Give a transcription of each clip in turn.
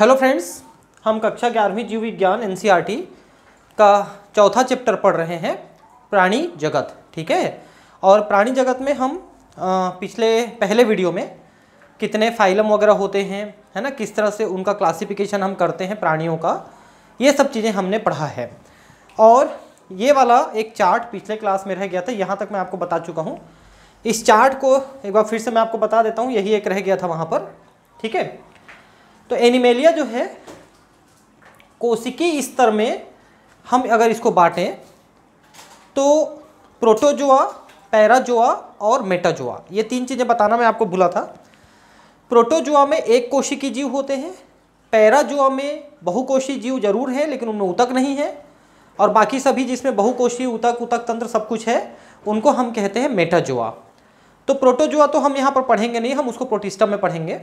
hello friends हम कक्षा ग्यारहवीं जीव विज्ञान एन e का चौथा चैप्टर पढ़ रहे हैं प्राणी जगत ठीक है और प्राणी जगत में हम पिछले पहले वीडियो में कितने फाइलम वगैरह होते हैं है ना किस तरह से उनका क्लासिफिकेशन हम करते हैं प्राणियों का ये सब चीज़ें हमने पढ़ा है और ये वाला एक चार्ट पिछले क्लास में रह गया था यहाँ तक मैं आपको बता चुका हूँ इस चार्ट को एक बार फिर से मैं आपको बता देता हूँ यही एक रह गया था वहाँ पर ठीक है तो एनिमेलिया जो है कोशिकी स्तर में हम अगर इसको बांटें तो प्रोटोजोआ पैराजोआ और मेटाजोआ ये तीन चीज़ें बताना मैं आपको भूला था प्रोटोजोआ में एक कोशिकी जीव होते हैं पैराजोआ में बहुकोशी जीव जरूर है लेकिन उनमें उतक नहीं है और बाकी सभी जिसमें बहुकोशी उतक उतक तंत्र सब कुछ है उनको हम कहते हैं मेटाजोआ तो प्रोटोजोआ तो हम यहाँ पर पढ़ेंगे नहीं हम उसको प्रोटिस्टम में पढ़ेंगे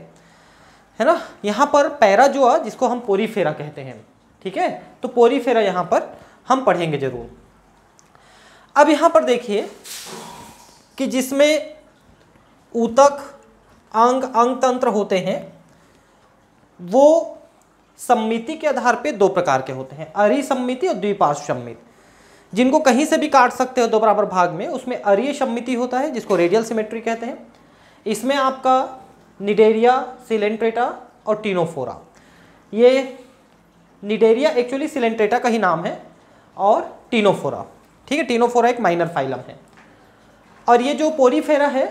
है ना यहाँ पर पैरा जो है जिसको हम पोरीफेरा कहते हैं ठीक है तो पोरीफेरा यहाँ पर हम पढ़ेंगे जरूर अब यहाँ पर देखिए कि जिसमें ऊतक अंग अंग तंत्र होते हैं वो सम्मिति के आधार पे दो प्रकार के होते हैं अरी सम्मिति और द्विपार्श्व सम्मिति जिनको कहीं से भी काट सकते हो दो बराबर भाग में उसमें अरिय सम्मिति होता है जिसको रेडियल सिमेट्री कहते हैं इसमें आपका निडेरिया सिलेंट्रेटा और टीनोफोरा ये निडेरिया एक्चुअली सिलेंट्रेटा का ही नाम है और टीनोफोरा ठीक है टीनोफोरा एक माइनर फाइलम है और ये जो पोरीफेरा है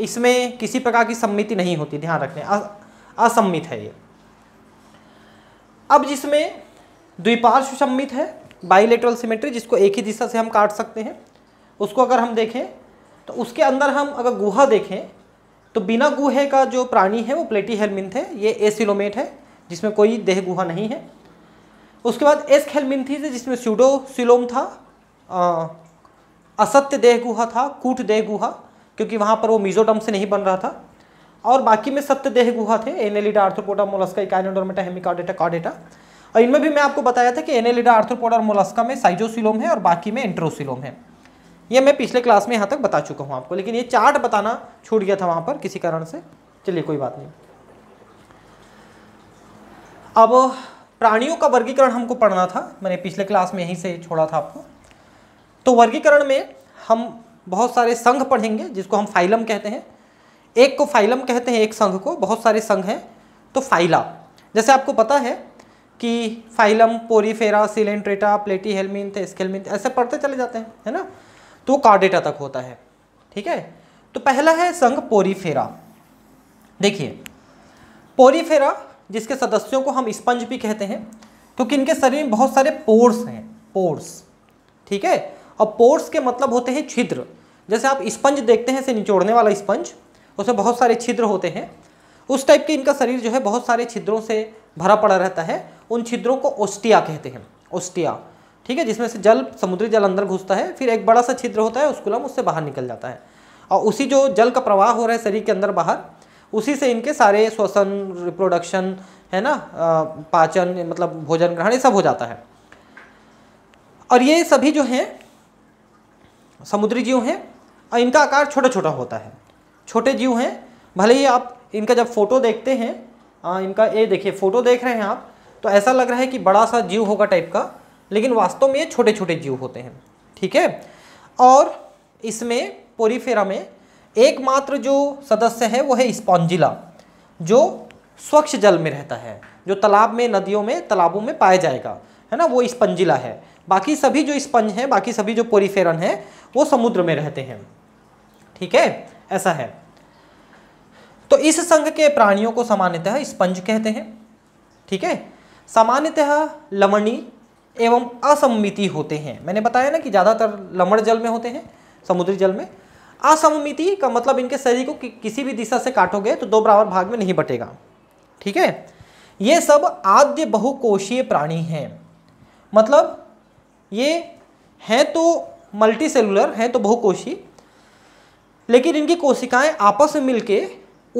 इसमें किसी प्रकार की सम्मिति नहीं होती ध्यान रखने असम्मित है ये अब जिसमें द्विपार्श्व सम्मित है बाइलेटरल सिमेट्री जिसको एक ही दिशा से हम काट सकते हैं उसको अगर हम देखें तो उसके अंदर हम अगर गुहा देखें तो बिना गुहे का जो प्राणी है वो प्लेटी हेलमिंथ है ये एसिलोमेट है जिसमें कोई देह गुहा नहीं है उसके बाद एस हेलमिंथीज है जिसमें स्यूडो सिलोम था आ, असत्य देह गुहा था कूट देह गुहा क्योंकि वहाँ पर वो मिजोडम से नहीं बन रहा था और बाकी में सत्य देह गुहा थे annelida arthropoda mollusca echinodermata hemichordata कॉडेटा और इनमें भी मैं आपको बताया था कि एनेलिडा आर्थ्रोपोडा और मोलस्का में साइजोसिलोम है और बाकी में एंट्रोसिलोम है ये मैं पिछले क्लास में यहाँ तक बता चुका हूँ आपको लेकिन ये चार्ट बताना छूट गया था वहाँ पर किसी कारण से चलिए कोई बात नहीं अब प्राणियों का वर्गीकरण हमको पढ़ना था मैंने पिछले क्लास में यहीं से छोड़ा था आपको तो वर्गीकरण में हम बहुत सारे संघ पढ़ेंगे जिसको हम फाइलम कहते हैं एक को फाइलम कहते हैं एक संघ को बहुत सारे संघ हैं तो फाइला जैसे आपको पता है कि फाइलम पोरीफेरा सिलेंट्रेटा प्लेटी हेलमिन स्केलमिंथ ऐसे पढ़ते चले जाते हैं है ना तो कार्डेटा तक होता है ठीक है तो पहला है संघ पोरीफेरा देखिए पोरीफेरा जिसके सदस्यों को हम स्पंज भी कहते हैं क्योंकि इनके शरीर में बहुत सारे पोर्स हैं पोर्स ठीक है और पोर्स के मतलब होते हैं छिद्र जैसे आप स्पंज देखते हैं इसे निचोड़ने वाला स्पंज उसमें बहुत सारे छिद्र होते हैं उस टाइप के इनका शरीर जो है बहुत सारे छिद्रों से भरा पड़ा रहता है उन छिद्रों को ओस्टिया कहते हैं ओस्टिया ठीक है जिसमें से जल समुद्री जल अंदर घुसता है फिर एक बड़ा सा छिद्र होता है उसकुलम उससे बाहर निकल जाता है और उसी जो जल का प्रवाह हो रहा है शरीर के अंदर बाहर उसी से इनके सारे श्वसन रिप्रोडक्शन है ना पाचन मतलब भोजन ग्रहण ये सब हो जाता है और ये सभी जो हैं समुद्री जीव हैं और इनका आकार छोटा छोटा होता है छोटे जीव हैं भले ही आप इनका जब फोटो देखते हैं आ, इनका ये देखिए फोटो देख रहे हैं आप तो ऐसा लग रहा है कि बड़ा सा जीव होगा टाइप का लेकिन वास्तव में ये छोटे छोटे जीव होते हैं ठीक है और इसमें पोरीफेरा में एकमात्र जो सदस्य है वो है स्पॉन्जिला जो स्वच्छ जल में रहता है जो तालाब में नदियों में तालाबों में पाया जाएगा है ना वो स्पंजिला है बाकी सभी जो स्पंज हैं बाकी सभी जो पोरीफेरन हैं वो समुद्र में रहते हैं ठीक है ऐसा है तो इस संघ के प्राणियों को सामान्यतः स्पंज कहते हैं ठीक है सामान्यतः लवणी एवं असममिति होते हैं मैंने बताया ना कि ज़्यादातर लमड़ जल में होते हैं समुद्री जल में असममिति का मतलब इनके शरीर को कि, किसी भी दिशा से काटोगे तो दो बराबर भाग में नहीं बटेगा ठीक है ये सब आद्य बहुकोशीय प्राणी हैं मतलब ये हैं तो मल्टी सेलुलर हैं तो बहुकोशी लेकिन इनकी कोशिकाएं आपस में मिलके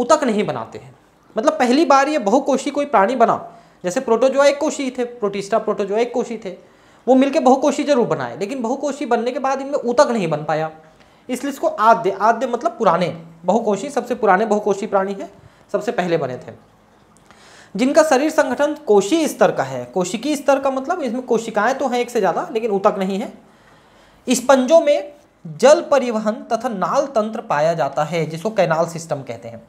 ऊतक नहीं बनाते हैं मतलब पहली बार ये बहुकोशी कोई प्राणी बना जैसे एक कोशी थे प्रोटिस्टा एक कोशी थे वो मिलकर बहुकोशी जरूर बनाए लेकिन बहुकोशी बनने के बाद इनमें ऊतक नहीं बन पाया इसलिए इसको आद्य आद्य मतलब पुराने बहुकोशी सबसे पुराने बहुकोशी प्राणी है सबसे पहले बने थे जिनका शरीर संगठन कोशी स्तर का है कोशिकी स्तर का मतलब इसमें कोशिकाएं तो हैं एक से ज़्यादा लेकिन ऊतक नहीं है स्पंजों में जल परिवहन तथा नाल तंत्र पाया जाता है जिसको कैनाल सिस्टम कहते हैं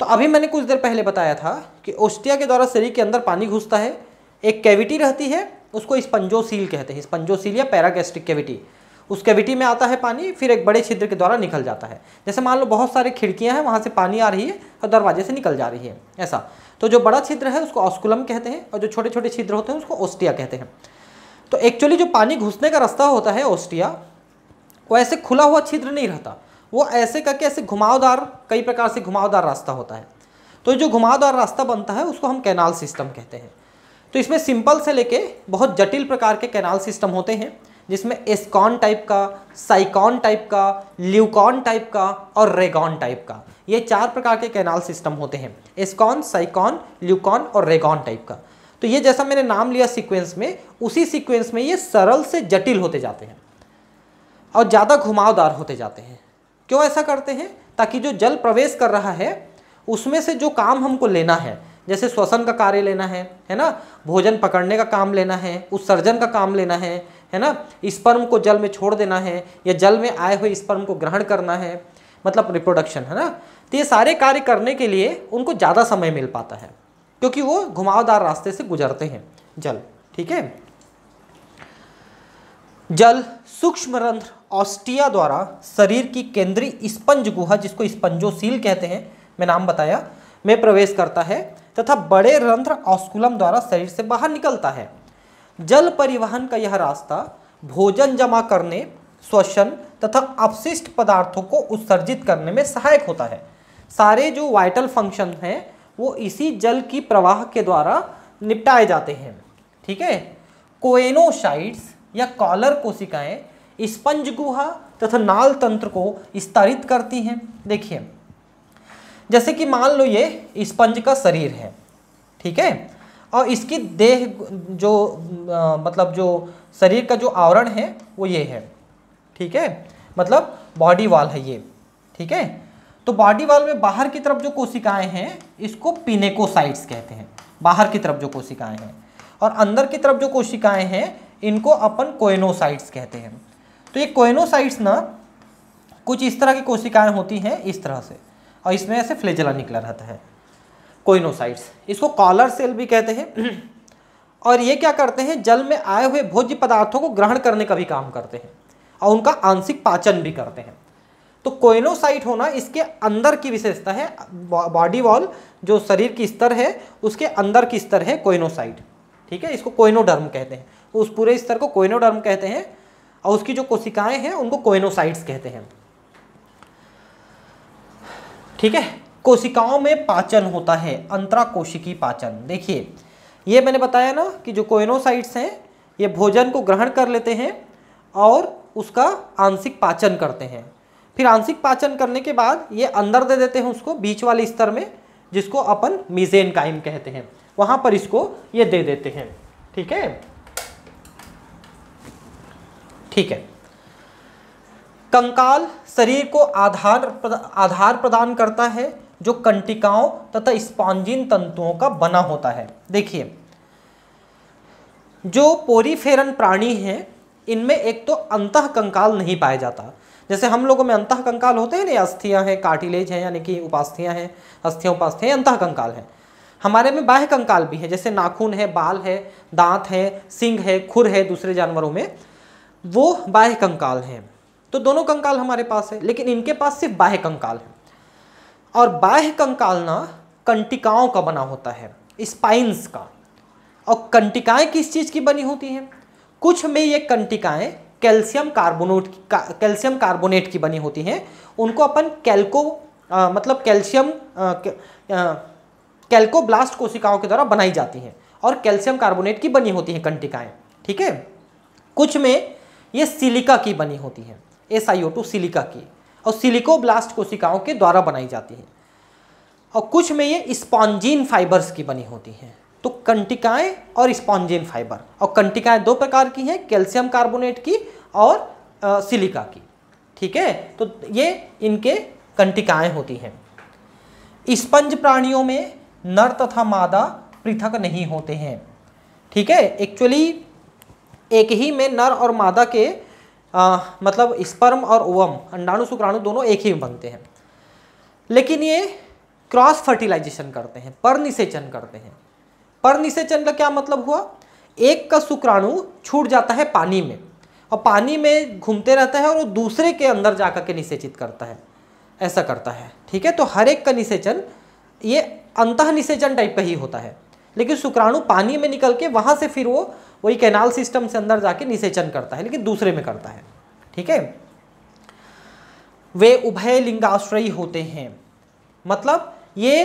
तो अभी मैंने कुछ देर पहले बताया था कि ओस्टिया के द्वारा शरीर के अंदर पानी घुसता है एक कैविटी रहती है उसको स्पंजोसील कहते हैं स्पंजोसील या पैरागैस्ट्रिक कैविटी उस कैविटी में आता है पानी फिर एक बड़े छिद्र के द्वारा निकल जाता है जैसे मान लो बहुत सारी खिड़कियां हैं वहाँ से पानी आ रही है और दरवाजे से निकल जा रही है ऐसा तो जो बड़ा छिद्र है उसको ऑस्कुलम कहते हैं और जो छोटे छोटे छिद्र होते हैं उसको ओस्टिया कहते हैं तो एक्चुअली जो पानी घुसने का रास्ता होता है ओस्टिया वो ऐसे खुला हुआ छिद्र नहीं रहता वो ऐसे करके ऐसे घुमावदार कई प्रकार से घुमावदार रास्ता होता है तो जो घुमावदार रास्ता बनता है उसको हम कैनाल सिस्टम कहते हैं तो इसमें सिंपल से लेके बहुत जटिल प्रकार के कैनाल सिस्टम होते हैं जिसमें एस्कॉन टाइप का साइकॉन टाइप का ल्यूकॉन टाइप का और रेगॉन टाइप का ये चार प्रकार के कैनाल सिस्टम होते हैं एस्कॉन साइकॉन ल्यूकॉन और रेगॉन टाइप का तो ये जैसा मैंने नाम लिया सीक्वेंस में उसी सीक्वेंस में ये सरल से जटिल होते जाते हैं और ज़्यादा घुमावदार होते जाते हैं क्यों ऐसा करते हैं ताकि जो जल प्रवेश कर रहा है उसमें से जो काम हमको लेना है जैसे श्वसन का कार्य लेना है है ना भोजन पकड़ने का काम लेना है उत्सर्जन का काम लेना है है ना स्पर्म को जल में छोड़ देना है या जल में आए हुए स्पर्म को ग्रहण करना है मतलब रिप्रोडक्शन है ना तो ये सारे कार्य करने के लिए उनको ज़्यादा समय मिल पाता है क्योंकि वो घुमावदार रास्ते से गुजरते हैं जल ठीक है जल सूक्ष्म रंध्र ऑस्टिया द्वारा शरीर की केंद्रीय स्पंज गुहा जिसको स्पंजोसील कहते हैं मैं नाम बताया में प्रवेश करता है तथा बड़े रंध्र ऑस्कुलम द्वारा शरीर से बाहर निकलता है जल परिवहन का यह रास्ता भोजन जमा करने श्वसन तथा अपशिष्ट पदार्थों को उत्सर्जित करने में सहायक होता है सारे जो वाइटल फंक्शन हैं वो इसी जल की प्रवाह के द्वारा निपटाए जाते हैं ठीक है कोएनोसाइड्स या कॉलर कोशिकाएं स्पंज गुहा तथा नाल तंत्र को स्तरित करती हैं देखिए जैसे कि मान लो ये स्पंज का शरीर है ठीक है और इसकी देह जो आ, मतलब जो शरीर का जो आवरण है वो ये है ठीक है मतलब बॉडी वाल है ये ठीक है तो बॉडी वाल में बाहर की तरफ जो कोशिकाएं हैं इसको पिनेकोसाइट्स कहते हैं बाहर की तरफ जो कोशिकाएं हैं और अंदर की तरफ जो कोशिकाएं हैं इनको अपन कोयनोसाइट्स कहते हैं तो ये कोयनोसाइट्स ना कुछ इस तरह की कोशिकाएं होती हैं इस तरह से और इसमें ऐसे फ्लेजला निकला रहता है कोयनोसाइट्स इसको कॉलर सेल भी कहते हैं और ये क्या करते हैं जल में आए हुए भोज्य पदार्थों को ग्रहण करने का भी काम करते हैं और उनका आंशिक पाचन भी करते हैं तो कोयनोसाइट होना इसके अंदर की विशेषता है बॉडी वॉल जो शरीर की स्तर है उसके अंदर की स्तर है कोयनोसाइट ठीक है इसको कोइनोडर्म कहते हैं उस पूरे स्तर को कोइनोडर्म कहते हैं और उसकी जो कोशिकाएं हैं उनको कोइनोसाइट्स कहते हैं ठीक है कोशिकाओं में पाचन होता है अंतरा कोशिकी पाचन देखिए ये मैंने बताया ना कि जो कोइनोसाइट्स हैं ये भोजन को ग्रहण कर लेते हैं और उसका आंशिक पाचन करते हैं फिर आंशिक पाचन करने के बाद ये अंदर दे देते हैं उसको बीच वाले स्तर में जिसको अपन मिजेन काइम कहते हैं वहां पर इसको ये दे देते हैं ठीक है ठीक है कंकाल शरीर को आधार आधार प्रदान करता है जो कंटिकाओं तथा स्पॉन्जिन तंतुओं का बना होता है देखिए जो पोरीफेरन प्राणी हैं इनमें एक तो अंत कंकाल नहीं पाया जाता जैसे हम लोगों में अंतः कंकाल होते हैं ना अस्थियाँ हैं कार्टिलेज हैं यानी कि उपास्थियाँ हैं अस्थियाँ उपास्थियाँ अंतः कंकाल हैं हमारे में बाह्य कंकाल भी है जैसे नाखून है बाल है दांत है सिंह है खुर है दूसरे जानवरों में वो बाह्य कंकाल हैं तो दोनों कंकाल हमारे पास है लेकिन इनके पास सिर्फ बाह्य कंकाल है और बाह्य कंकाल ना कंटिकाओं का बना होता है स्पाइंस का और कंटिकाएं किस चीज़ की बनी होती हैं कुछ में ये कंटिकाएं कैल्शियम कार्बोनेट कैल्शियम कार्बोनेट की बनी होती हैं उनको अपन कैल्को मतलब कैल्शियम कैल्को ब्लास्ट कोशिकाओं के द्वारा बनाई जाती हैं और कैल्शियम कार्बोनेट की बनी होती हैं कंटिकाएँ ठीक है कुछ में ये सिलिका की बनी होती हैं S I O two silica की और ब्लास्ट कोशिकाओं के द्वारा बनाई जाती हैं और कुछ में ये स्पॉन्जीन फाइबर्स की बनी होती हैं तो कंटिकाएं और स्पॉन्जेन फाइबर और कंटिकाएं दो प्रकार की हैं कैल्शियम कार्बोनेट की और आ, सिलिका की ठीक है तो ये इनके कंटिकाएं होती हैं स्पंज प्राणियों में नर तथा मादा पृथक नहीं होते हैं ठीक है एक्चुअली एक ही में नर और मादा के आ, मतलब स्पर्म और ओवम अंडाणु शुक्राणु दोनों एक ही में बनते हैं लेकिन ये क्रॉस फर्टिलाइजेशन करते हैं परनिषेचन करते हैं पर निषेचन का क्या मतलब हुआ एक का शुक्राणु छूट जाता है पानी में और पानी में घूमते रहता है और वो दूसरे के अंदर जा के निषेचित करता है ऐसा करता है ठीक है तो हर एक का निषेचन ये अंत निषेचन टाइप का ही होता है लेकिन शुक्राणु पानी में निकल के वहाँ से फिर वो वही कैनाल सिस्टम से अंदर जाके निषेचन करता है लेकिन दूसरे में करता है ठीक है वे उभय लिंगाश्रयी होते हैं मतलब ये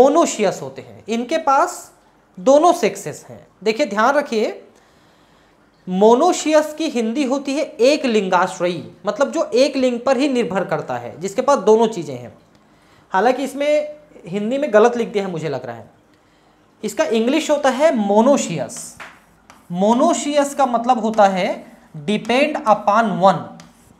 मोनोशियस होते हैं इनके पास दोनों सेक्सेस हैं देखिए ध्यान रखिए मोनोशियस की हिंदी होती है एक लिंगाश्रयी मतलब जो एक लिंग पर ही निर्भर करता है जिसके पास दोनों चीज़ें हैं हालांकि इसमें हिंदी में गलत लिख दिया है मुझे लग रहा है इसका इंग्लिश होता है मोनोशियस मोनोशियस का मतलब होता है डिपेंड अपॉन वन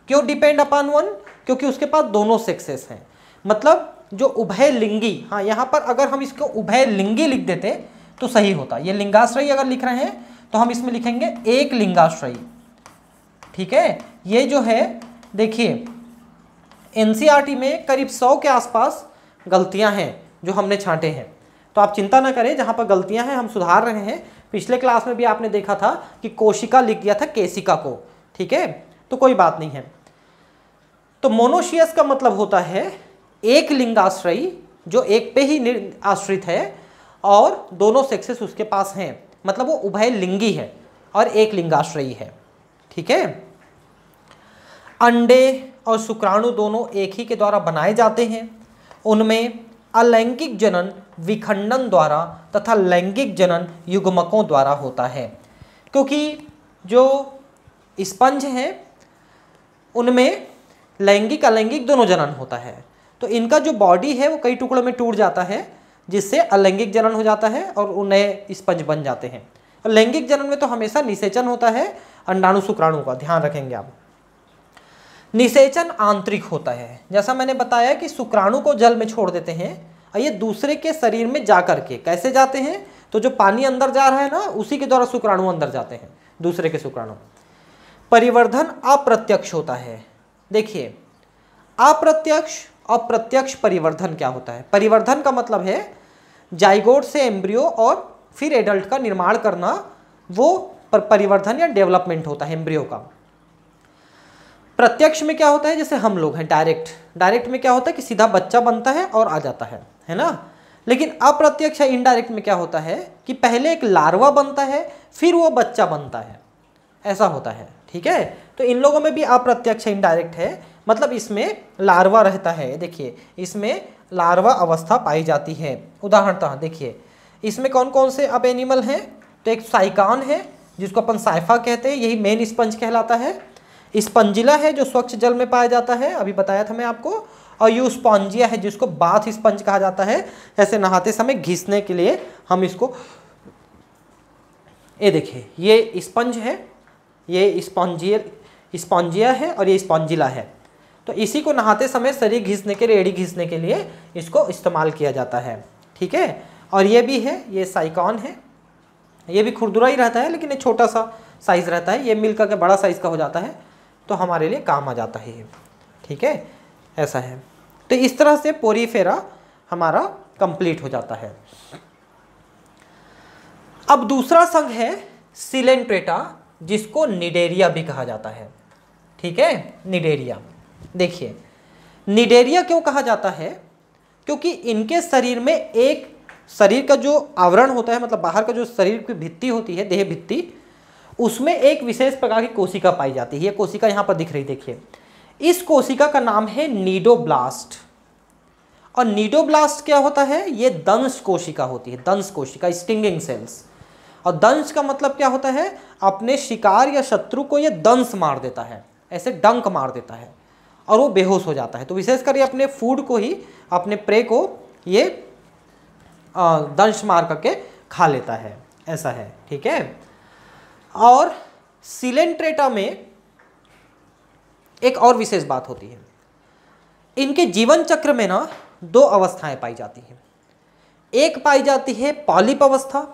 क्यों डिपेंड अपॉन वन क्योंकि उसके पास दोनों सेक्सेस हैं मतलब जो उभय लिंगी हाँ यहाँ पर अगर हम इसको उभय लिंगी लिख देते तो सही होता ये लिंगाश्रयी अगर लिख रहे हैं तो हम इसमें लिखेंगे एक लिंगाश्रयी ठीक है ये जो है देखिए एनसीईआरटी में करीब सौ के आसपास गलतियां हैं जो हमने छांटे हैं तो आप चिंता ना करें जहां पर गलतियां हैं हम सुधार रहे हैं पिछले क्लास में भी आपने देखा था कि कोशिका लिख दिया था केसिका को ठीक है तो कोई बात नहीं है तो मोनोशियस का मतलब होता है एक लिंगाश्रयी जो एक पे ही आश्रित है और दोनों सेक्सेस उसके पास हैं मतलब वो उभय लिंगी है और एक लिंगाश्रयी है ठीक है अंडे और शुक्राणु दोनों एक ही के द्वारा बनाए जाते हैं उनमें अलैंगिक जनन विखंडन द्वारा तथा लैंगिक जनन युग्मकों द्वारा होता है क्योंकि जो स्पंज हैं उनमें लैंगिक अलैंगिक दोनों जनन होता है तो इनका जो बॉडी है वो कई टुकड़ों में टूट जाता है जिससे अलैंगिक जनन हो जाता है और वो नए स्पंज बन जाते हैं लैंगिक जनन में तो हमेशा निषेचन होता है अंडाणु शुक्राणु का ध्यान रखेंगे आप निषेचन आंतरिक होता है जैसा मैंने बताया कि शुक्राणु को जल में छोड़ देते हैं और ये दूसरे के शरीर में जा करके के कैसे जाते हैं तो जो पानी अंदर जा रहा है ना उसी के द्वारा शुक्राणु अंदर जाते हैं दूसरे के शुक्राणु परिवर्धन अप्रत्यक्ष होता है देखिए अप्रत्यक्ष अप्रत्यक्ष परिवर्धन क्या होता है परिवर्धन का मतलब है जाइगोट से एम्ब्रियो और फिर एडल्ट का निर्माण करना वो पर परिवर्धन या डेवलपमेंट होता है एम्ब्रियो का प्रत्यक्ष में क्या होता है जैसे हम लोग हैं डायरेक्ट डायरेक्ट में क्या होता है कि सीधा बच्चा बनता है और आ जाता है है ना लेकिन अप्रत्यक्ष या इनडायरेक्ट में क्या होता है कि पहले एक लार्वा बनता है फिर वो बच्चा बनता है ऐसा होता है ठीक है तो इन लोगों में भी अप्रत्यक्ष इनडायरेक्ट है मतलब इसमें लार्वा रहता है देखिए इसमें लार्वा अवस्था पाई जाती है उदाहरणतः देखिए इसमें कौन कौन से अब एनिमल हैं तो एक साइकान है जिसको अपन साइफा कहते हैं यही मेन स्पंज कहलाता है स्पंजिला है जो स्वच्छ जल में पाया जाता है अभी बताया था मैं आपको और यू स्पॉन्जिया है जिसको बाथ स्पंज कहा जाता है ऐसे नहाते समय घिसने के लिए हम इसको ये देखिए ये स्पंज है ये स्पॉन्जियर स्पॉन्जिया है और ये स्पॉन्जिला है तो इसी को नहाते समय शरीर घिसने के रेड़ी घिसने के लिए इसको इस्तेमाल किया जाता है ठीक है और ये भी है ये साइकॉन है ये भी खुरदुरा ही रहता है लेकिन ये छोटा सा साइज़ रहता है ये मिल करके बड़ा साइज़ का हो जाता है तो हमारे लिए काम आ जाता है ये ठीक है ऐसा है तो इस तरह से पोरीफेरा हमारा कंप्लीट हो जाता है अब दूसरा संघ है सिलेंट्रेटा जिसको निडेरिया भी कहा जाता है ठीक है निडेरिया देखिए निडेरिया क्यों कहा जाता है क्योंकि इनके शरीर में एक शरीर का जो आवरण होता है मतलब बाहर का जो शरीर की भित्ति होती है देह भित्ति उसमें एक विशेष प्रकार की कोशिका पाई जाती है ये कोशिका यहाँ पर दिख रही देखिए इस कोशिका का नाम है नीडोब्लास्ट और नीडोब्लास्ट क्या होता है ये दंश कोशिका होती है दंश कोशिका स्टिंगिंग सेल्स और दंश का मतलब क्या होता है अपने शिकार या शत्रु को ये दंश मार देता है ऐसे डंक मार देता है और वो बेहोश हो जाता है तो विशेषकर ये अपने फूड को ही अपने प्रे को ये दंश मार करके खा लेता है ऐसा है ठीक है और सिलेंट्रेटा में एक और विशेष बात होती है इनके जीवन चक्र में ना दो अवस्थाएं पाई जाती हैं एक पाई जाती है पॉलिप अवस्था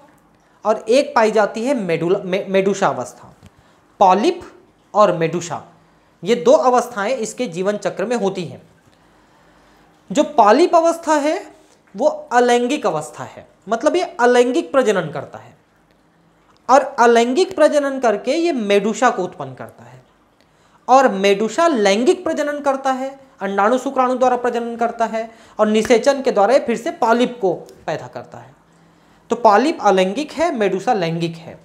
और एक पाई जाती है मेडुला मे, मेडुषा अवस्था पॉलिप और मेडुषा ये दो अवस्थाएं इसके जीवन चक्र में होती हैं जो पालिप अवस्था है वो अलैंगिक अवस्था है मतलब ये अलैंगिक प्रजनन करता है और अलैंगिक प्रजनन करके ये मेडुषा को उत्पन्न करता है और मेडुषा लैंगिक प्रजनन करता है अंडाणु शुक्राणु द्वारा प्रजनन करता है और निषेचन के द्वारा फिर से पालिप को पैदा करता है तो पालिप अलैंगिक है मेडुसा लैंगिक है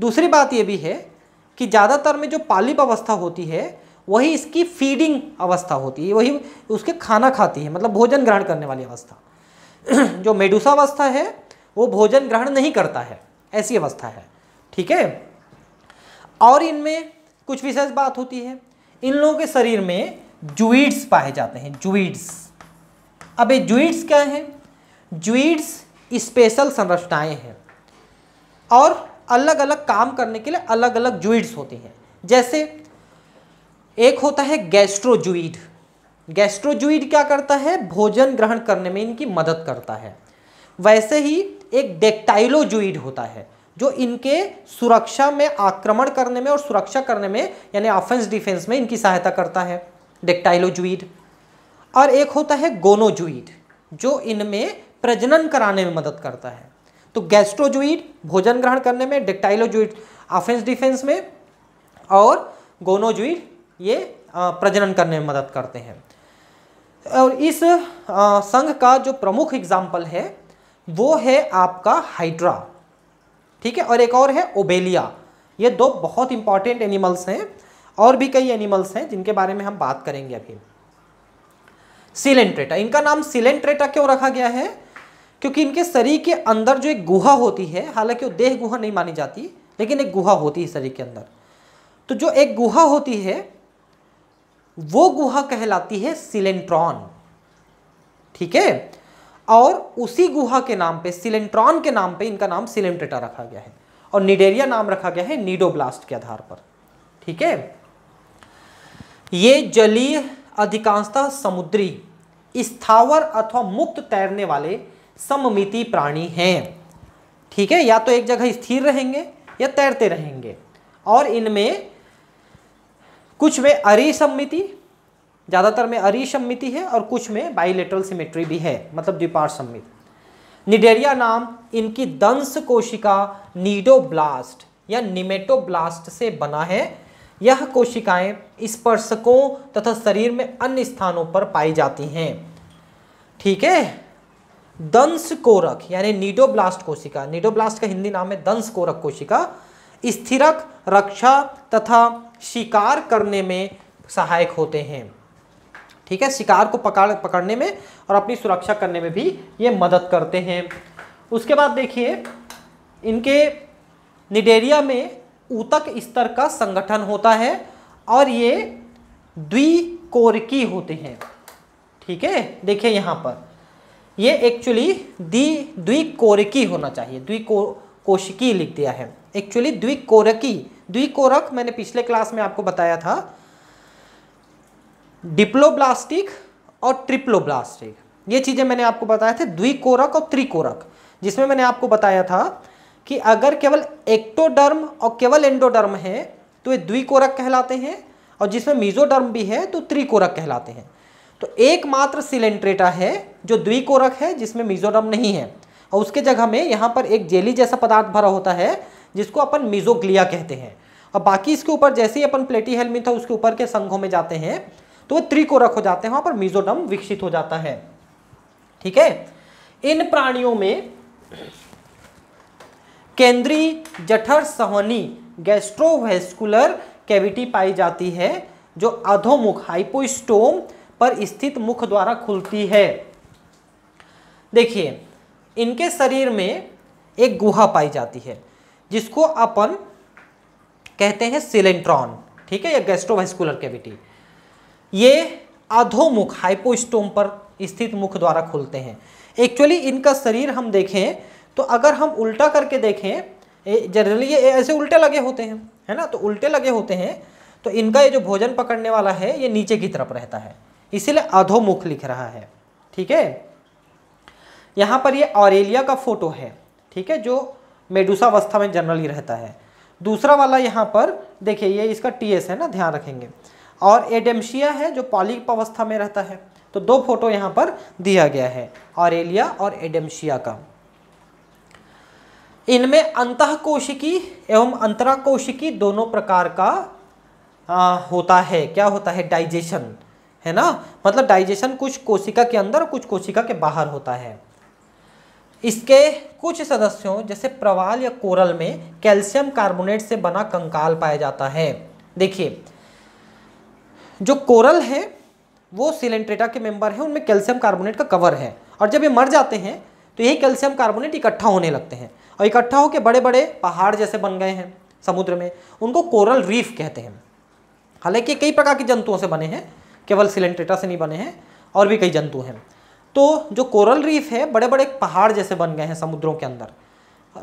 दूसरी बात यह भी है कि ज़्यादातर में जो पालिप अवस्था होती है वही इसकी फीडिंग अवस्था होती है वही उसके खाना खाती है मतलब भोजन ग्रहण करने वाली अवस्था जो मेडूसा अवस्था है वो भोजन ग्रहण नहीं करता है ऐसी अवस्था है ठीक है और इनमें कुछ विशेष बात होती है इन लोगों के शरीर में जुइड्स पाए जाते हैं जुइड्स अब ये जुइड्स क्या हैं जुइड्स स्पेशल संरचनाएं हैं और अलग अलग काम करने के लिए अलग अलग जुइड्स होती हैं जैसे एक होता है गैस्ट्रोजुइड गैस्ट्रोजुइड क्या करता है भोजन ग्रहण करने में इनकी मदद करता है वैसे ही एक डेक्टाइलोजुइड होता है जो इनके सुरक्षा में आक्रमण करने में और सुरक्षा करने में यानी ऑफेंस डिफेंस में इनकी सहायता करता है डेक्टाइलोजुइड और एक होता है गोनोजुइड जो इनमें प्रजनन कराने में मदद करता है तो गैस्ट्रोजुइड भोजन ग्रहण करने में डेक्टाइलोजुइड ऑफेंस डिफेंस में और गोनोजुइड ये प्रजनन करने में मदद करते हैं और इस संघ का जो प्रमुख एग्जाम्पल है वो है आपका हाइड्रा ठीक है और एक और है ओबेलिया ये दो बहुत इंपॉर्टेंट एनिमल्स हैं और भी कई एनिमल्स हैं जिनके बारे में हम बात करेंगे अभी सिलेंट्रेटा इनका नाम सिलेंट्रेटा क्यों रखा गया है क्योंकि इनके शरीर के अंदर जो एक गुहा होती है हालांकि वो देह गुहा नहीं मानी जाती लेकिन एक गुहा होती है शरीर के अंदर तो जो एक गुहा होती है वो गुहा कहलाती है सिलेंट्रॉन ठीक है और उसी गुहा के नाम पे सिलेंट्रॉन के नाम पे इनका नाम सिलेंट्रेटा रखा गया है और निडेरिया नाम रखा गया है नीडोब्लास्ट के आधार पर ठीक है ये जलीय अधिकांशतः समुद्री स्थावर अथवा मुक्त तैरने वाले सममिति प्राणी हैं ठीक है या तो एक जगह स्थिर रहेंगे या तैरते रहेंगे और इनमें कुछ में अरिसममिति ज़्यादातर में अरिसममिति है और कुछ में बाइलेटरल सिमेट्री भी है मतलब द्विपार सम्मित निडेरिया नाम इनकी दंश कोशिका नीडोब्लास्ट या निमेटोब्लास्ट से बना है यह कोशिकाएं स्पर्शकों तथा शरीर में अन्य स्थानों पर पाई जाती हैं ठीक है दंश कोरक यानी नीडोब्लास्ट कोशिका नीडोब्लास्ट का हिंदी नाम है दंश कोरक कोशिका स्थिरक रक्षा तथा शिकार करने में सहायक होते हैं ठीक है शिकार को पकड़ पकड़ने में और अपनी सुरक्षा करने में भी ये मदद करते हैं उसके बाद देखिए इनके निडेरिया में ऊतक स्तर का संगठन होता है और ये द्विकोरकी होते हैं ठीक है देखिए यहाँ पर ये एक्चुअली द्वि द्विकोरकी होना चाहिए द्विको कोशिकी लिख दिया है एक्चुअली द्विकोरकी द्विकोरक मैंने पिछले क्लास में आपको बताया था डिप्लोब्लास्टिक और ट्रिप्लोब्लास्टिक ये चीज़ें मैंने आपको बताया थे द्विकोरक और त्रिकोरक जिसमें मैंने आपको बताया था कि अगर केवल एक्टोडर्म और केवल एंडोडर्म है तो ये द्विकोरक कहलाते हैं और जिसमें मीजोडर्म भी है तो त्रिकोरक कहलाते हैं तो एकमात्र सिलेंट्रेटा है जो द्विकोरक है जिसमें मीजोडर्म नहीं है और उसके जगह में यहाँ पर एक जेली जैसा पदार्थ भरा होता है जिसको अपन मिजोग्लिया कहते हैं और बाकी इसके ऊपर जैसे ही अपन प्लेटी हेलमिथ है उसके ऊपर के संघों में जाते हैं तो वह त्रिकोरक हो जाते हैं वहां पर मिजोडम विकसित हो जाता है ठीक है इन प्राणियों में केंद्रीय जठर सहनी गैस्ट्रोवेस्कुलर कैविटी पाई जाती है जो अधोमुख हाइपोस्टोम पर स्थित मुख द्वारा खुलती है देखिए इनके शरीर में एक गुहा पाई जाती है जिसको अपन कहते हैं सिलेंट्रॉन ठीक है या गैस्ट्रोवास्कुलर कैविटी ये अधोमुख हाइपोस्टोम पर स्थित मुख द्वारा खुलते हैं एक्चुअली इनका शरीर हम देखें तो अगर हम उल्टा करके देखें जनरली ये ऐसे उल्टे लगे होते हैं है ना तो उल्टे लगे होते हैं तो इनका ये जो भोजन पकड़ने वाला है ये नीचे की तरफ रहता है इसीलिए अधोमुख लिख रहा है ठीक है यहाँ पर ये ऑरेलिया का फोटो है ठीक है जो अवस्था में जनरली रहता है दूसरा वाला यहाँ पर देखिए ये इसका टी एस है ना ध्यान रखेंगे और एडेम्शिया है जो पॉलिप अवस्था में रहता है तो दो फोटो यहाँ पर दिया गया है ऑरेलिया और एडेम्शिया का इनमें अंत कोशिकी एवं अंतरा कोशिकी दोनों प्रकार का आ, होता है क्या होता है डाइजेशन है ना मतलब डाइजेशन कुछ कोशिका के अंदर कुछ कोशिका के बाहर होता है इसके कुछ सदस्यों जैसे प्रवाल या कोरल में कैल्शियम कार्बोनेट से बना कंकाल पाया जाता है देखिए जो कोरल है वो सिलेंट्रेटा के मेंबर हैं उनमें कैल्शियम कार्बोनेट का कवर है और जब ये मर जाते हैं तो यही कैल्शियम कार्बोनेट इकट्ठा होने लगते हैं और इकट्ठा होकर बड़े बड़े पहाड़ जैसे बन गए हैं समुद्र में उनको कोरल रीफ कहते हैं हालांकि कई प्रकार के जंतुओं से बने हैं केवल सिलेंट्रेटा से नहीं बने हैं और भी कई जंतु हैं तो जो कोरल रीफ है बड़े बड़े पहाड़ जैसे बन गए हैं समुद्रों के अंदर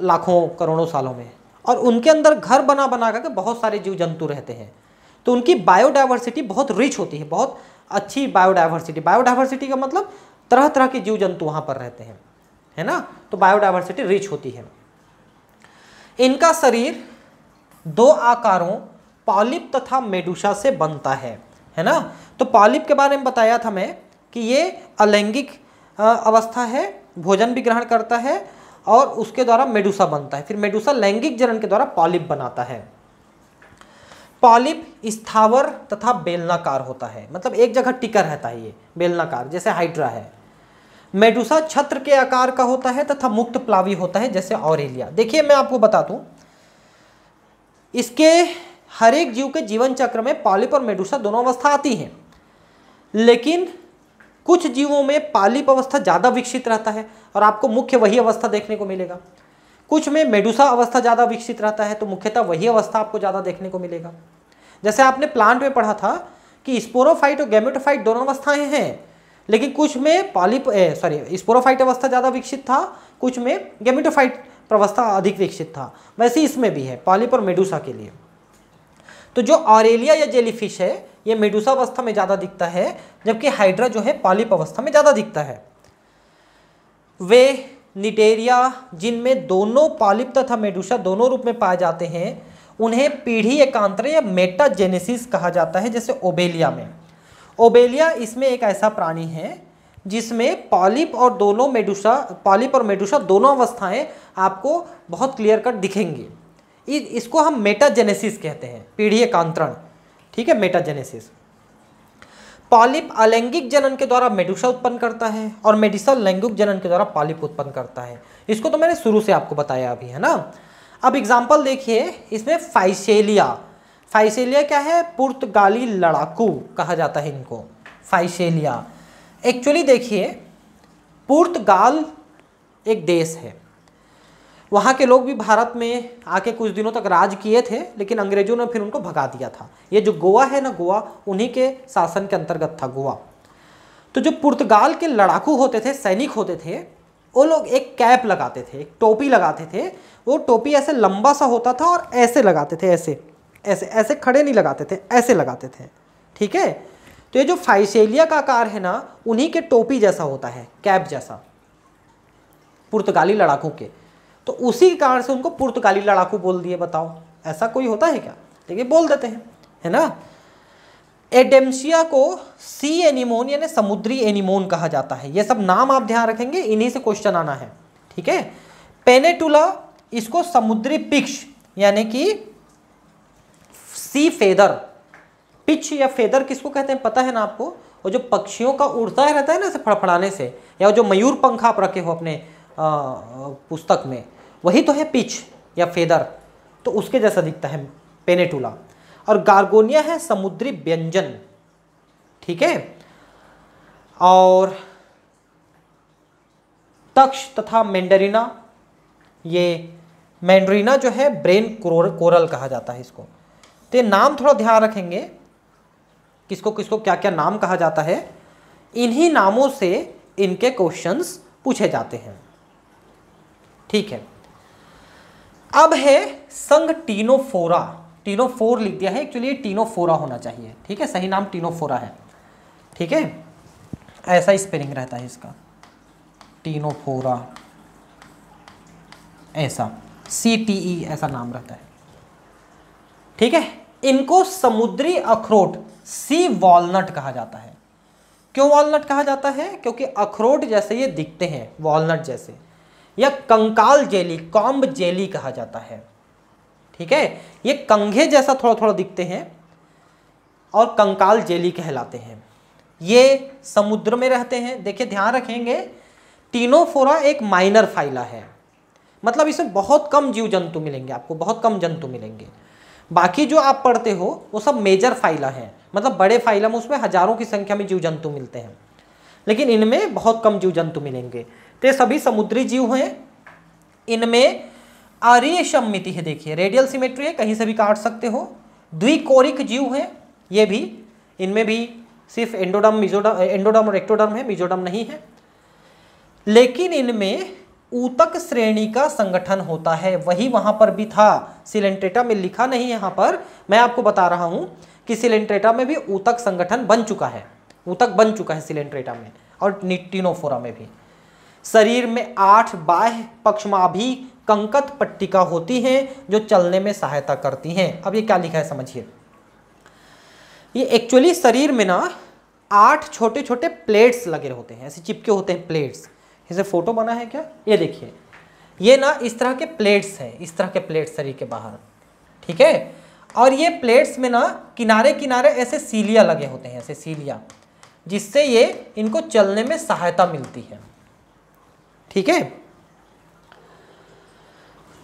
लाखों करोड़ों सालों में और उनके अंदर घर बना बना करके बहुत सारे जीव जंतु रहते हैं तो उनकी बायोडाइवर्सिटी बहुत रिच होती है बहुत अच्छी बायोडाइवर्सिटी बायोडाइवर्सिटी का मतलब तरह तरह के जीव जंतु वहाँ पर रहते हैं है ना तो बायोडाइवर्सिटी रिच होती है इनका शरीर दो आकारों पॉलिप तथा मेडुशा से बनता है है ना तो पॉलिप के बारे में बताया था मैं कि ये अलैंगिक अवस्था है भोजन भी ग्रहण करता है और उसके द्वारा मेडूसा बनता है फिर मेडूसा लैंगिक जनन के द्वारा पॉलिप बनाता है पॉलिप स्थावर तथा बेलनाकार होता है मतलब एक जगह टिका रहता है ये बेलनाकार जैसे हाइड्रा है मेडूसा छत्र के आकार का होता है तथा मुक्त प्लावी होता है जैसे ऑरेलिया देखिए मैं आपको बता दूं इसके हर एक जीव के जीवन चक्र में पॉलिप और मेडूसा दोनों अवस्था आती हैं लेकिन कुछ जीवों में पालिप अवस्था ज़्यादा विकसित रहता है और आपको मुख्य वही अवस्था देखने को मिलेगा कुछ में मेडुसा अवस्था ज़्यादा विकसित रहता है तो मुख्यतः वही अवस्था आपको ज़्यादा देखने को मिलेगा जैसे आपने प्लांट में पढ़ा था कि स्पोरोफाइट और गैमेटोफाइट दोनों अवस्थाएँ हैं लेकिन कुछ में पालिप सॉरी स्पोरोफाइट अवस्था ज़्यादा विकसित था कुछ में गैमेटोफाइट प्रवस्था अधिक विकसित था वैसे इसमें भी है पालिप और मेडुसा के लिए तो जो ऑरेलिया या जेलीफिश है ये मेडूसा अवस्था में ज़्यादा दिखता है जबकि हाइड्रा जो है पॉलिप अवस्था में ज़्यादा दिखता है वे निटेरिया जिनमें दोनों पॉलिप तथा मेडूसा दोनों रूप में पाए जाते हैं उन्हें पीढ़ी एकांतर या मेटाजेनेसिस कहा जाता है जैसे ओबेलिया में ओबेलिया इसमें एक ऐसा प्राणी है जिसमें पॉलिप और दोनों मेडूसा पॉलिप और मेडूसा दोनों अवस्थाएं आपको बहुत क्लियर कट दिखेंगी इसको हम मेटाजेनेसिस कहते हैं पीढ़ी कांतरण ठीक है मेटाजेनेसिस पॉलिप अलैंगिक जनन के द्वारा मेडुसा उत्पन्न करता है और मेडिसा लैंगिक जनन के द्वारा पॉलिप उत्पन्न करता है इसको तो मैंने शुरू से आपको बताया अभी है ना अब एग्जाम्पल देखिए इसमें फाइसेलिया फाइसेलिया क्या है पुर्तगाली लड़ाकू कहा जाता है इनको फाइसेलिया एक्चुअली देखिए पुर्तगाल एक देश है वहाँ के लोग भी भारत में आके कुछ दिनों तक राज किए थे लेकिन अंग्रेजों ने फिर उनको भगा दिया था ये जो गोवा है ना गोवा उन्हीं के शासन के अंतर्गत था गोवा तो जो पुर्तगाल के लड़ाकू होते थे सैनिक होते थे वो लोग एक कैप लगाते थे एक टोपी लगाते थे वो टोपी ऐसे लंबा सा होता था और ऐसे लगाते थे ऐसे ऐसे ऐसे खड़े नहीं लगाते थे ऐसे लगाते थे ठीक है तो ये जो फाइसेलिया का आकार है ना उन्हीं के टोपी जैसा होता है कैप जैसा पुर्तगाली लड़ाकों के तो उसी के कारण से उनको पुर्तगाली लड़ाकू बोल दिए बताओ ऐसा कोई होता है क्या ठीक है बोल देते हैं है ना एडेम्सिया को सी एनिमोन यानी समुद्री एनिमोन कहा जाता है ये सब नाम आप ध्यान रखेंगे इन्हीं से क्वेश्चन आना है ठीक है पेनेटुला इसको समुद्री पिक्ष यानी कि सी फेदर पिच या फेदर किसको कहते हैं पता है ना आपको और जो पक्षियों का उड़ता है रहता है ना ऐसे फड़फड़ाने से या जो मयूर पंखा आप रखे हो अपने पुस्तक में वही तो है पिच या फेदर तो उसके जैसा दिखता है पेनेटूला और गार्गोनिया है समुद्री व्यंजन ठीक है और तक्ष तथा मैंडरिना ये मैंडरीना जो है ब्रेन कोरल कहा जाता है इसको तो ये नाम थोड़ा ध्यान रखेंगे किसको किसको क्या क्या नाम कहा जाता है इन्हीं नामों से इनके क्वेश्चंस पूछे जाते हैं ठीक है अब है संघ टीनोफोरा टीनोफोर लिख दिया है एक्चुअली टीनोफोरा होना चाहिए ठीक है सही नाम टीनोफोरा है ठीक है ऐसा स्पेलिंग रहता है इसका टीनोफोरा ऐसा सी टी ई ऐसा नाम रहता है ठीक है इनको समुद्री अखरोट सी वॉलनट कहा जाता है क्यों वॉलनट कहा जाता है क्योंकि अखरोट जैसे ये दिखते हैं वॉलनट जैसे या कंकाल जेली कॉम्ब जेली कहा जाता है ठीक है ये कंघे जैसा थोड़ा थोड़ा दिखते हैं और कंकाल जेली कहलाते हैं ये समुद्र में रहते हैं देखिए ध्यान रखेंगे टीनोफोरा एक माइनर फाइला है मतलब इसमें बहुत कम जीव जंतु मिलेंगे आपको बहुत कम जंतु मिलेंगे बाकी जो आप पढ़ते हो वो सब मेजर फाइला हैं मतलब बड़े फाइला में उसमें हजारों की संख्या में जीव जंतु मिलते हैं लेकिन इनमें बहुत कम जीव जंतु मिलेंगे तो सभी समुद्री जीव हैं इनमें अरे सम्मिति है देखिए रेडियल सिमेट्री है कहीं से भी काट सकते हो द्विकोरिक जीव है ये भी इनमें भी सिर्फ एंडोडम मिजोडम एंडोडम और एक्टोडम है मिजोडम नहीं है लेकिन इनमें ऊतक श्रेणी का संगठन होता है वही वहां पर भी था सिलेंट्रेटा में लिखा नहीं है यहाँ पर मैं आपको बता रहा हूं कि सिलेंट्रेटा में भी ऊतक संगठन बन चुका है ऊतक बन चुका है सिलेंट्रेटा में और निटिनोफोरा में भी शरीर में आठ बाह्य पक्षमाभी कंकत पट्टिका होती हैं जो चलने में सहायता करती हैं अब ये क्या लिखा है समझिए ये एक्चुअली शरीर में ना आठ छोटे छोटे प्लेट्स लगे होते हैं ऐसे चिपके होते हैं प्लेट्स इसे फोटो बना है क्या ये देखिए ये ना इस तरह के प्लेट्स हैं इस तरह के प्लेट्स शरीर के बाहर ठीक है और ये प्लेट्स में ना किनारे किनारे ऐसे सीलिया लगे होते हैं ऐसे सीलिया जिससे ये इनको चलने में सहायता मिलती है ठीक है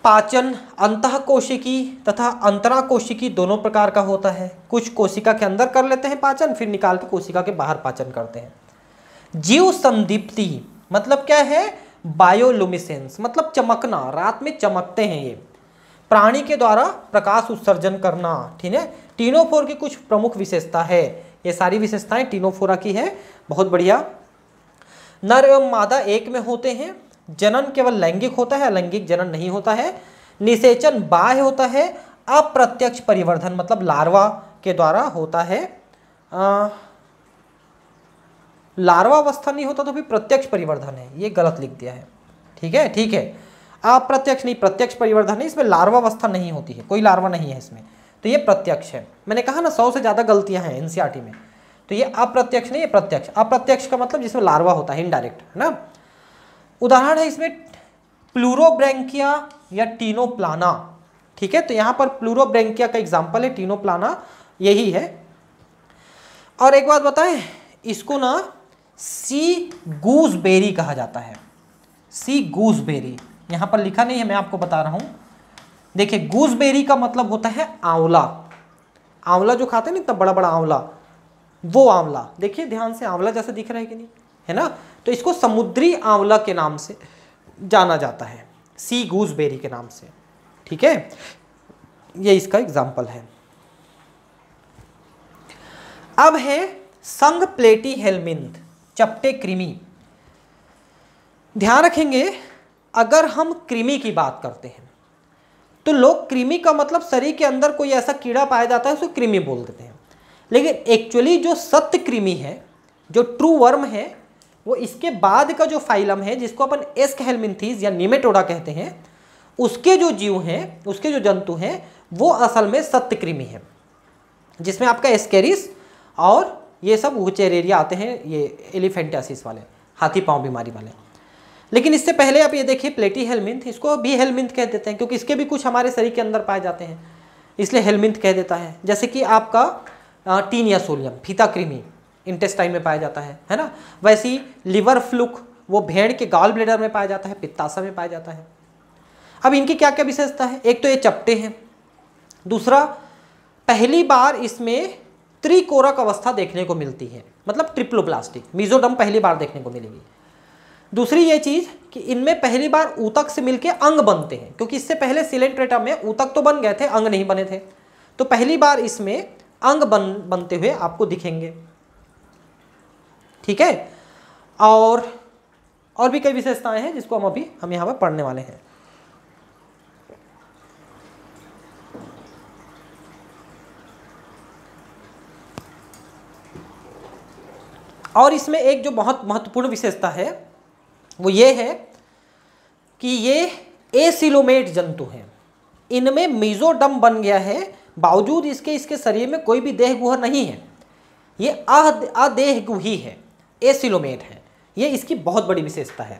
पाचन अंतः कोशिकी तथा अंतरा कोशिकी दोनों प्रकार का होता है कुछ कोशिका के अंदर कर लेते हैं पाचन फिर निकाल के कोशिका के बाहर पाचन करते हैं जीव संदीप्ति मतलब क्या है बायोलुमिसेंस मतलब चमकना रात में चमकते हैं ये प्राणी के द्वारा प्रकाश उत्सर्जन करना ठीक है टीनोफोर की कुछ प्रमुख विशेषता है ये सारी विशेषताएं टीनोफोरा की है बहुत बढ़िया नर एवं मादा एक में होते हैं जनन केवल लैंगिक होता है अलैंगिक जनन नहीं होता है निषेचन बाह्य होता है अप्रत्यक्ष परिवर्धन मतलब लार्वा के द्वारा होता है आ, लार्वा अवस्था नहीं होता तो भी प्रत्यक्ष परिवर्धन है ये गलत लिख दिया है ठीक है ठीक है अप्रत्यक्ष नहीं प्रत्यक्ष परिवर्धन है इसमें लार्वा अवस्था नहीं होती है कोई लार्वा नहीं है इसमें तो ये प्रत्यक्ष है मैंने कहा ना सौ से ज़्यादा गलतियां हैं एनसीआरटी में तो ये अप्रत्यक्ष नहीं है प्रत्यक्ष अप्रत्यक्ष का मतलब जिसमें लार्वा होता है इनडायरेक्ट है ना उदाहरण है इसमें प्लूरोब्रेंकिया या टीनोप्लाना ठीक है तो यहां पर प्लूरोब्रेंकिया का एग्जाम्पल है टीनोप्लाना यही है और एक बात बताएं इसको ना सी गूजबेरी कहा जाता है सी गूजबेरी यहां पर लिखा नहीं है मैं आपको बता रहा हूं देखिए गूजबेरी का मतलब होता है आंवला आंवला जो खाते हैं ना इतना बड़ा बड़ा आंवला वो आंवला देखिए ध्यान से आंवला जैसे दिख रहा है कि नहीं है ना तो इसको समुद्री आंवला के नाम से जाना जाता है सी गूजबेरी के नाम से ठीक है ये इसका एग्जाम्पल है अब है संग प्लेटी हेलमिंद चपटे कृमि ध्यान रखेंगे अगर हम कृमि की बात करते हैं तो लोग कृमि का मतलब शरीर के अंदर कोई ऐसा कीड़ा पाया जाता है उसको कृमि बोल देते हैं लेकिन एक्चुअली जो सत्य कृमि है जो ट्रू वर्म है वो इसके बाद का जो फाइलम है जिसको अपन एस्क हेलमिंथीज या निमेटोडा कहते हैं उसके जो जीव हैं उसके जो जंतु हैं वो असल में सत्यकृमि है जिसमें आपका एस्केरिस और ये सब उचेरेरिया आते हैं ये एलिफेंटासिस वाले हाथी पाँव बीमारी वाले लेकिन इससे पहले आप ये देखिए प्लेटी हेलमिंथ इसको भी हेलमिंथ कह देते हैं क्योंकि इसके भी कुछ हमारे शरीर के अंदर पाए जाते हैं इसलिए हेलमिंथ कह देता है जैसे कि आपका टीनिया सोलियम फीता कृमि इंटेस्टाइन में पाया जाता है है ना वैसे ही लिवर फ्लुक वो भेड़ के गाल ब्लेडर में पाया जाता है पित्ताशा में पाया जाता है अब इनकी क्या क्या विशेषता है एक तो ये चपटे हैं दूसरा पहली बार इसमें त्रिकोरक अवस्था देखने को मिलती है मतलब ट्रिप्लोप्लास्टिक मीजोडम पहली बार देखने को मिलेगी दूसरी ये चीज़ कि इनमें पहली बार ऊतक से मिलकर अंग बनते हैं क्योंकि इससे पहले सिलेंट्रेटा में ऊतक तो बन गए थे अंग नहीं बने थे तो पहली बार इसमें अंग बन बनते हुए आपको दिखेंगे ठीक है और और भी कई विशेषताएं हैं जिसको हम अभी हम यहां पर पढ़ने वाले हैं और इसमें एक जो बहुत महत्वपूर्ण विशेषता है वो ये है कि ये एसिलोमेट जंतु हैं इनमें मीजोडम बन गया है बावजूद इसके इसके शरीर में कोई भी देह गुहर नहीं है ये अदेह गुही है एसिलोमेट है ये इसकी बहुत बड़ी विशेषता है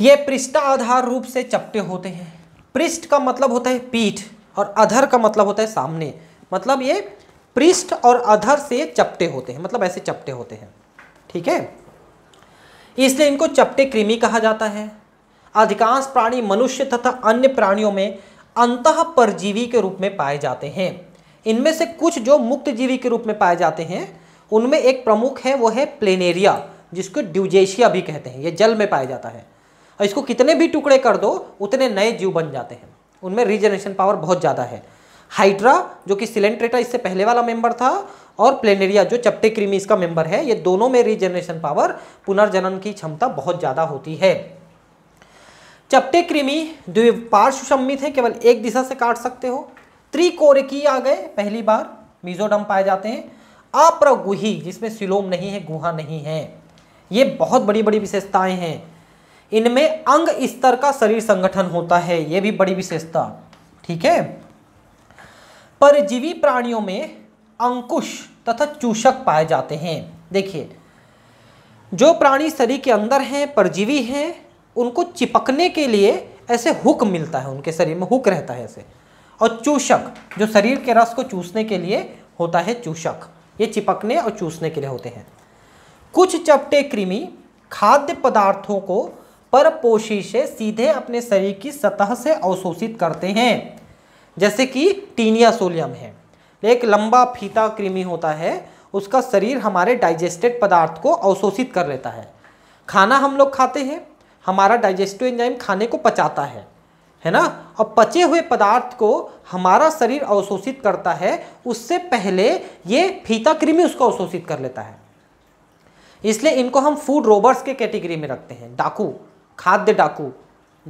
ये पृष्ठ आधार रूप से चपटे होते हैं पृष्ठ का मतलब होता है पीठ और अधर का मतलब होता है सामने मतलब ये पृष्ठ और अधर से चपटे होते हैं मतलब ऐसे चपटे होते हैं ठीक है इसलिए इनको चपटे कृमि कहा जाता है अधिकांश प्राणी मनुष्य तथा अन्य प्राणियों में अंत परजीवी के रूप में पाए जाते हैं इनमें से कुछ जो मुक्त जीवी के रूप में पाए जाते हैं उनमें एक प्रमुख है वो है प्लेनेरिया जिसको ड्यूजेशिया भी कहते हैं ये जल में पाया जाता है और इसको कितने भी टुकड़े कर दो उतने नए जीव बन जाते हैं उनमें रीजनरेशन पावर बहुत ज़्यादा है हाइड्रा जो कि सिलेंट्रेटा इससे पहले वाला मेंबर था और प्लेनेरिया जो चपटे क्रीमी इसका मेंबर है ये दोनों में रीजनरेशन पावर पुनर्जनन की क्षमता बहुत ज़्यादा होती है चपटे क्रीमी द्विपार्श्व सम्मित है केवल एक दिशा से काट सकते हो त्रिकोरिकी आ गए पहली बार मिजोडम पाए जाते हैं अप्रगुही जिसमें सिलोम नहीं है गुहा नहीं है ये बहुत बड़ी बड़ी विशेषताएं हैं इनमें अंग स्तर का शरीर संगठन होता है ये भी बड़ी विशेषता ठीक है परजीवी प्राणियों में अंकुश तथा चूषक पाए जाते हैं देखिए जो प्राणी शरीर के अंदर हैं परजीवी हैं उनको चिपकने के लिए ऐसे हुक मिलता है उनके शरीर में हुक रहता है ऐसे और चूषक जो शरीर के रस को चूसने के लिए होता है चूषक ये चिपकने और चूसने के लिए होते हैं कुछ चपटे कृमि खाद्य पदार्थों को परपोषी से सीधे अपने शरीर की सतह से अवशोषित करते हैं जैसे कि टीनिया सोलियम है एक लंबा फीता कृमि होता है उसका शरीर हमारे डाइजेस्टेड पदार्थ को अवशोषित कर लेता है खाना हम लोग खाते हैं हमारा डाइजेस्टिव एंजाइम खाने को पचाता है है ना और पचे हुए पदार्थ को हमारा शरीर अवशोषित करता है उससे पहले ये फीता कृमि उसको अवशोषित कर लेता है इसलिए इनको हम फूड रोबर्स के कैटेगरी में रखते हैं डाकू खाद्य डाकू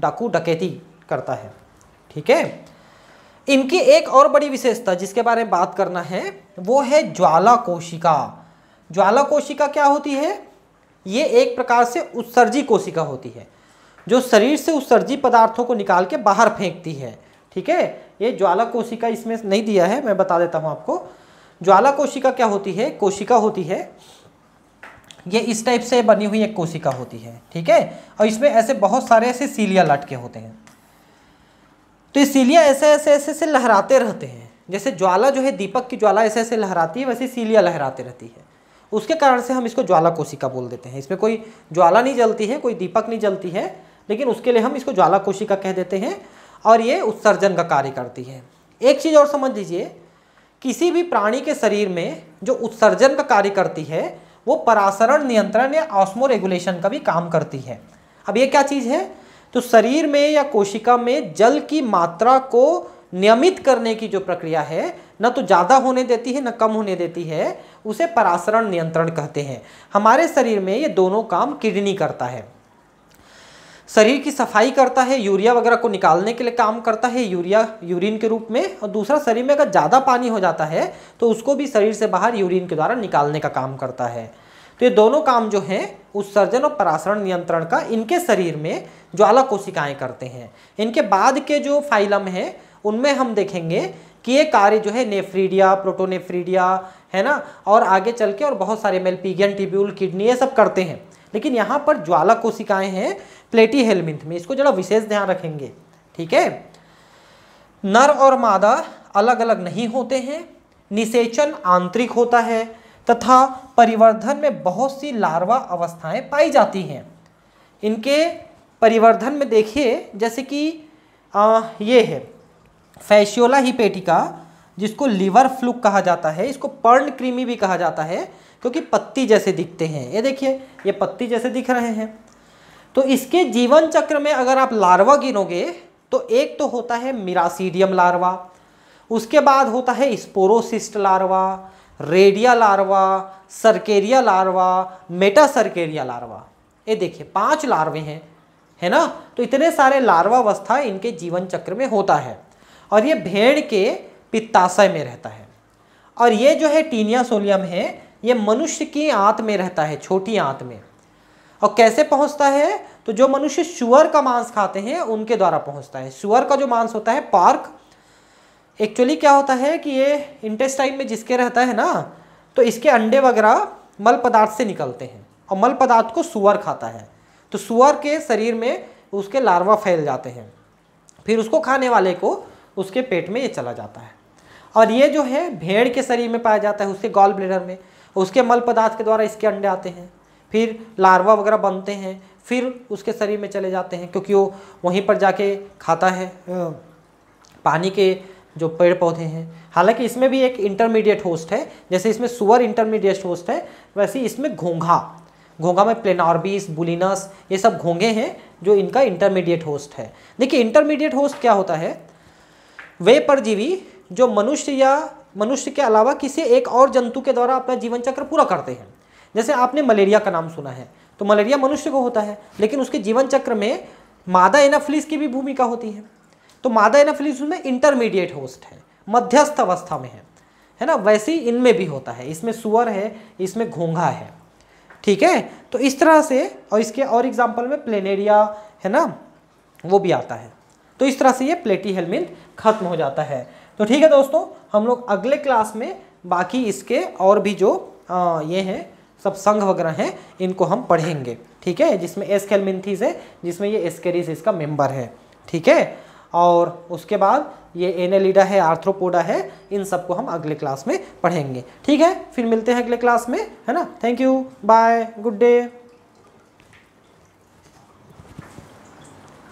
डाकू डकैती करता है ठीक है इनकी एक और बड़ी विशेषता जिसके बारे में बात करना है वो है ज्वाला कोशिका ज्वाला कोशिका क्या होती है ये एक प्रकार से उत्सर्जी कोशिका होती है जो शरीर से उत्सर्जी पदार्थों को निकाल के बाहर फेंकती है ठीक है ये ज्वाला कोशिका इसमें नहीं दिया है मैं बता देता हूँ आपको ज्वाला कोशिका क्या होती है कोशिका होती है ये इस टाइप से बनी हुई एक कोशिका होती है ठीक है और इसमें ऐसे बहुत सारे ऐसे सीलिया लटके होते हैं तो ये सीलिया ऐसे ऐसे ऐसे ऐसे लहराते रहते हैं जैसे ज्वाला जो है दीपक की ज्वाला ऐसे ऐसे लहराती है वैसे सीलिया लहराते रहती है उसके कारण से हम इसको ज्वाला कोशिका बोल देते हैं इसमें कोई ज्वाला नहीं जलती है कोई दीपक नहीं जलती है लेकिन उसके लिए हम इसको ज्वाला कोशिका कह देते हैं और ये उत्सर्जन का कार्य करती है एक चीज़ और समझ लीजिए किसी भी प्राणी के शरीर में जो उत्सर्जन का कार्य करती है वो परासरण नियंत्रण या ऑस्मो रेगुलेशन का भी काम करती है अब ये क्या चीज़ है तो शरीर में या कोशिका में जल की मात्रा को नियमित करने की जो प्रक्रिया है न तो ज़्यादा होने देती है न कम होने देती है उसे परासरण नियंत्रण कहते हैं हमारे शरीर में ये दोनों काम किडनी करता है शरीर की सफाई करता है यूरिया वगैरह को निकालने के लिए काम करता है यूरिया यूरिन के रूप में और दूसरा शरीर में अगर ज़्यादा पानी हो जाता है तो उसको भी शरीर से बाहर यूरिन के द्वारा निकालने का काम करता है तो ये दोनों काम जो हैं उत्सर्जन और परासरण नियंत्रण का इनके शरीर में ज्वाला कोशिकाएँ करते हैं इनके बाद के जो फाइलम हैं उनमें हम देखेंगे कि ये कार्य जो है नेफ्रीडिया प्रोटोनेफ्रीडिया है ना और आगे चल के और बहुत सारे मेलपीगियन टिब्यूल किडनी ये सब करते हैं लेकिन यहाँ पर ज्वाला कोशिकाएं हैं प्लेटी हेलमिंथ में इसको जरा विशेष ध्यान रखेंगे ठीक है नर और मादा अलग अलग नहीं होते हैं निषेचन आंतरिक होता है तथा परिवर्धन में बहुत सी लार्वा अवस्थाएं पाई जाती हैं इनके परिवर्धन में देखिए जैसे कि आ, ये है फैशियोला हिपेटिका जिसको लीवर फ्लूक कहा जाता है इसको पर्ण क्रीमी भी कहा जाता है क्योंकि पत्ती जैसे दिखते हैं ये देखिए ये पत्ती जैसे दिख रहे हैं तो इसके जीवन चक्र में अगर आप लार्वा गिनोगे तो एक तो होता है मिरासीडियम लार्वा उसके बाद होता है sporocyst larva redia larva cercaria larva metacercaria larva ये देखिए पांच लार्वे हैं है ना तो इतने सारे लार्वा अवस्था इनके जीवन चक्र में होता है और ये भेड़ के पित्ताशय में रहता है और ये जो है टीनिया सोलियम है ये मनुष्य की आंत में रहता है छोटी आंत में और कैसे पहुंचता है तो जो मनुष्य शुअर का मांस खाते हैं उनके द्वारा पहुंचता है शुअर का जो मांस होता है पार्क एक्चुअली क्या होता है कि ये इंटेस्टाइन में जिसके रहता है ना तो इसके अंडे वगैरह मल पदार्थ से निकलते हैं और मल पदार्थ को सुअर खाता है तो सुअर के शरीर में उसके लार्वा फैल जाते हैं फिर उसको खाने वाले को उसके पेट में ये चला जाता है और ये जो है भेड़ के शरीर में पाया जाता है उसके गॉल ब्लेडर में उसके मल पदार्थ के द्वारा इसके अंडे आते हैं फिर लार्वा वगैरह बनते हैं फिर उसके शरीर में चले जाते हैं क्योंकि वो वहीं पर जाके खाता है पानी के जो पेड़ पौधे हैं हालांकि इसमें भी एक इंटरमीडिएट होस्ट है जैसे इसमें सुअर इंटरमीडिएट होस्ट है वैसे इसमें घोंघा घोंघा में प्लेनार्बिस बुलिनस ये सब घोंघे हैं जो इनका इंटरमीडिएट होस्ट है देखिए इंटरमीडिएट होस्ट क्या होता है वे परजीवी जो मनुष्य या मनुष्य के अलावा किसी एक और जंतु के द्वारा अपना जीवन चक्र पूरा करते हैं जैसे आपने मलेरिया का नाम सुना है तो मलेरिया मनुष्य को होता है लेकिन उसके जीवन चक्र में मादा एनाफिलिस की भी भूमिका होती है तो मादा एनाफिलिस में इंटरमीडिएट होस्ट है मध्यस्थ अवस्था में है है ना वैसे ही इनमें भी होता है इसमें सुअर है इसमें घोंघा है ठीक है तो इस तरह से और इसके और एग्जाम्पल में प्लेनेरिया है ना वो भी आता है तो इस तरह से ये प्लेटी हेलमिंथ खत्म हो जाता है तो ठीक है दोस्तों हम लोग अगले क्लास में बाकी इसके और भी जो आ, ये हैं सब संघ वगैरह हैं इनको हम पढ़ेंगे ठीक है जिसमें एस है जिसमें ये एस्केरिस इसका मेंबर है ठीक है और उसके बाद ये एनेलिडा है आर्थ्रोपोडा है इन सबको हम अगले क्लास में पढ़ेंगे ठीक है फिर मिलते हैं अगले क्लास में है ना thank you bye good day